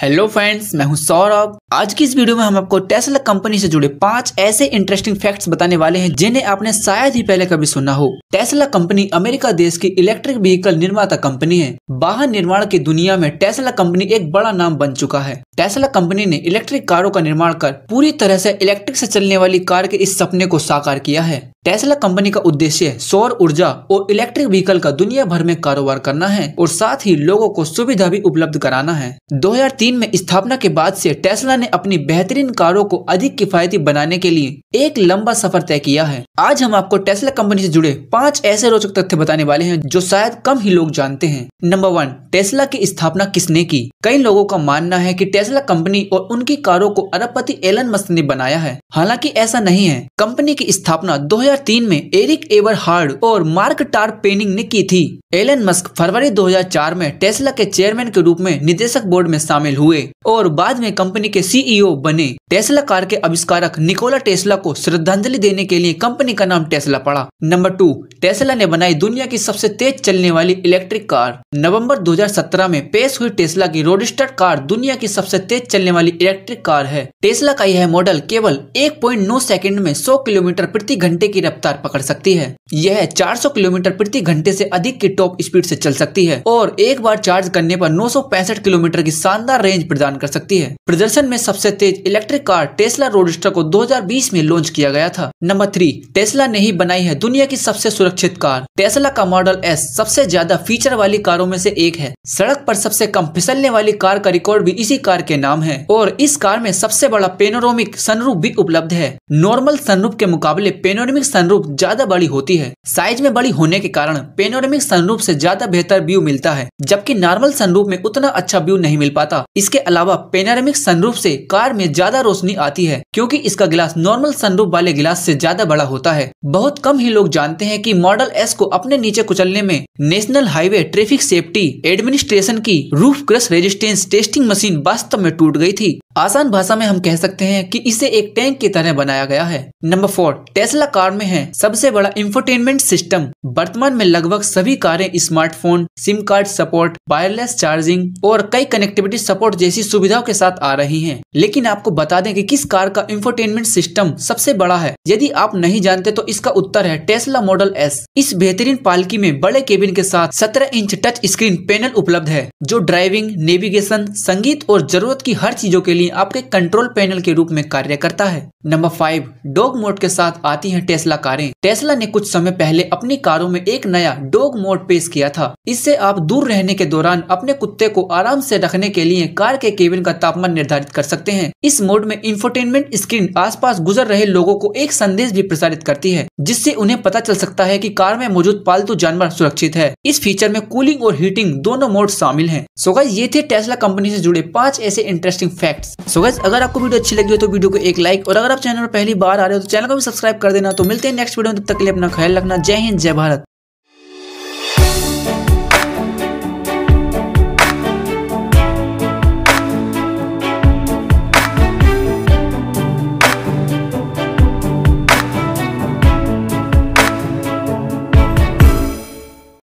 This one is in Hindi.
हेलो फ्रेंड्स मैं हूं सौरभ आज की इस वीडियो में हम आपको टेस्ला कंपनी से जुड़े पांच ऐसे इंटरेस्टिंग फैक्ट्स बताने वाले हैं जिन्हें आपने शायद ही पहले कभी सुना हो टेस्ला कंपनी अमेरिका देश की इलेक्ट्रिक व्हीकल निर्माता कंपनी है वाहन निर्माण की दुनिया में टेस्ला कंपनी एक बड़ा नाम बन चुका है टेस्ला कंपनी ने इलेक्ट्रिक कारों का निर्माण कर पूरी तरह से इलेक्ट्रिक से चलने वाली कार के इस सपने को साकार किया है टेस्ला कंपनी का उद्देश्य सौर ऊर्जा और इलेक्ट्रिक व्हीकल का दुनिया भर में कारोबार करना है और साथ ही लोगों को सुविधा भी उपलब्ध कराना है 2003 में स्थापना के बाद से टेस्ला ने अपनी बेहतरीन कारों को अधिक किफायती बनाने के लिए एक लंबा सफर तय किया है आज हम आपको टेस्ला कंपनी से जुड़े पांच ऐसे रोचक तथ्य बताने वाले हैं जो शायद कम ही लोग जानते हैं नंबर वन टेस्ला की स्थापना किसने की कई लोगों का मानना है की टेस्ला कंपनी और उनकी कारो को अरबपति एलन मस्त ने बनाया है हालांकि ऐसा नहीं है कंपनी की स्थापना दो 2003 में एरिक एवर हार्ड और मार्क टार पेनिंग ने की थी एलन मस्क फरवरी 2004 में टेस्ला के चेयरमैन के रूप में निदेशक बोर्ड में शामिल हुए और बाद में कंपनी के सीईओ बने टेस्ला कार के आविष्कारक निकोला टेस्ला को श्रद्धांजलि देने के लिए कंपनी का नाम टेस्ला पड़ा नंबर टू टेस्ला ने बनाई दुनिया की सबसे तेज चलने वाली इलेक्ट्रिक कार नवम्बर दो में पेश हुई टेस्ला की रोडिस्टर कार दुनिया की सबसे तेज चलने वाली इलेक्ट्रिक कार है टेस्ला का यह मॉडल केवल एक पॉइंट में सौ किलोमीटर प्रति घंटे की रफ्तार पकड़ सकती है यह 400 किलोमीटर प्रति घंटे से अधिक की टॉप स्पीड से चल सकती है और एक बार चार्ज करने पर 965 किलोमीटर की शानदार रेंज प्रदान कर सकती है प्रदर्शन में सबसे तेज इलेक्ट्रिक कार टेस्ला रोडस्टर को 2020 में लॉन्च किया गया था नंबर थ्री टेस्ला ने ही बनाई है दुनिया की सबसे सुरक्षित कार टेस्ला का मॉडल एस सबसे ज्यादा फीचर वाली कारों में से एक है सड़क पर सबसे कम फिसलने वाली कार का रिकॉर्ड भी इसी कार के नाम है और इस कार में सबसे बड़ा पेनोरोमिक सनरूप भी उपलब्ध है नॉर्मल सनरूप के मुकाबले पेनोरोमिक सनरूफ ज्यादा बड़ी होती है साइज में बड़ी होने के कारण पेनोरेमिक सनरूफ से ज्यादा बेहतर व्यू मिलता है जबकि नॉर्मल सनरूफ में उतना अच्छा व्यू नहीं मिल पाता इसके अलावा पेनोरेमिक सनरूफ से कार में ज्यादा रोशनी आती है क्योंकि इसका गिलास नॉर्मल सनरूफ वाले गिलास से ज्यादा बड़ा होता है बहुत कम ही लोग जानते हैं कि मॉडल एस को अपने नीचे कुचलने में national highway traffic safety administration की roof crush resistance testing machine वास्तव में टूट गई थी आसान भाषा में हम कह सकते हैं कि इसे एक टैंक की तरह बनाया गया है नंबर फोर टेस्ला कार में है सबसे बड़ा इंफोटेनमेंट सिस्टम वर्तमान में लगभग सभी कारें smartphone SIM card support wireless charging और कई कनेक्टिविटी सपोर्ट जैसी सुविधाओं के साथ आ रही है लेकिन आपको बता दें कि किस कार का इंफोटेनमेंट सिस्टम सबसे बड़ा है यदि आप नहीं जानते तो इसका उत्तर है टेस्ला मॉडल एस इस बेहतरीन पालकी में बड़े केबिन के साथ सत्रह इंच टच स्क्रीन पैनल उपलब्ध है जो ड्राइविंग नेविगेशन संगीत और जरूरत की हर चीजों के लिए कंपनी आपके कंट्रोल पैनल के रूप में कार्य करता है नंबर फाइव डॉग मोड के साथ आती हैं टेस्ला कारें टेस्ला ने कुछ समय पहले अपनी कारों में एक नया डॉग मोड पेश किया था इससे आप दूर रहने के दौरान अपने कुत्ते को आराम से रखने के लिए कार के केबिन का तापमान निर्धारित कर सकते हैं इस मोड में इंफोटेनमेंट स्क्रीन आसपास गुजर रहे लोगों को एक संदेश भी प्रसारित करती है जिससे उन्हें पता चल सकता है कि कार में मौजूद पालतू जानवर सुरक्षित है इस फीचर में कूलिंग और हीटिंग दोनों मोड शामिल है सोगा ये थे टेस्ला कंपनी से जुड़े पांच ऐसे इंटरेस्टिंग फैक्ट्स सो गैस अगर आपको वीडियो अच्छी लगी हो तो वीडियो को एक लाइक और अगर आप चैनल पर पहली बार आ रहे हो तो चैनल को भी सब्सक्राइब कर देना तो मिलते हैं नेक्स्ट वीडियो में तब तक के लिए अपना ख्याल रखना जय हिंद जय भारत